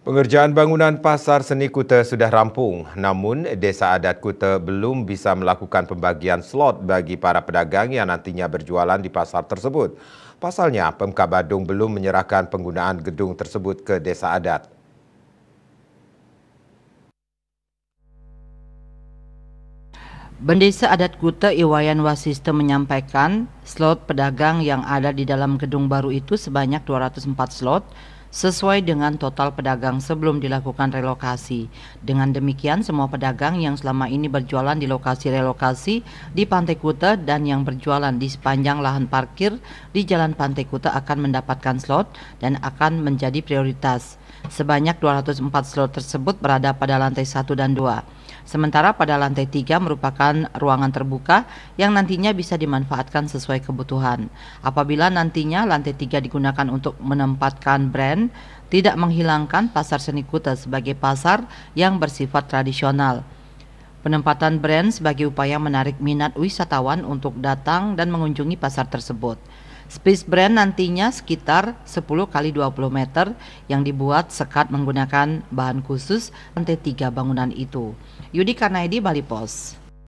Pengerjaan bangunan Pasar Seni Kuta sudah rampung, namun Desa Adat Kuta belum bisa melakukan pembagian slot bagi para pedagang yang nantinya berjualan di pasar tersebut. Pasalnya, Pemka Badung belum menyerahkan penggunaan gedung tersebut ke Desa Adat. Bendesa Adat Kuta Iwayan Wasiste menyampaikan slot pedagang yang ada di dalam gedung baru itu sebanyak 204 slot, sesuai dengan total pedagang sebelum dilakukan relokasi. Dengan demikian, semua pedagang yang selama ini berjualan di lokasi relokasi di Pantai Kuta dan yang berjualan di sepanjang lahan parkir di Jalan Pantai Kuta akan mendapatkan slot dan akan menjadi prioritas. Sebanyak 204 slot tersebut berada pada lantai 1 dan 2. Sementara pada lantai 3 merupakan ruangan terbuka yang nantinya bisa dimanfaatkan sesuai kebutuhan. Apabila nantinya lantai 3 digunakan untuk menempatkan brand, tidak menghilangkan pasar seni Kuta sebagai pasar yang bersifat tradisional. Penempatan brand sebagai upaya menarik minat wisatawan untuk datang dan mengunjungi pasar tersebut. Space Brand nantinya sekitar 10 kali 20 meter yang dibuat sekat menggunakan bahan khusus lantai tiga bangunan itu. Yudi Karnaidi, Bali Pos.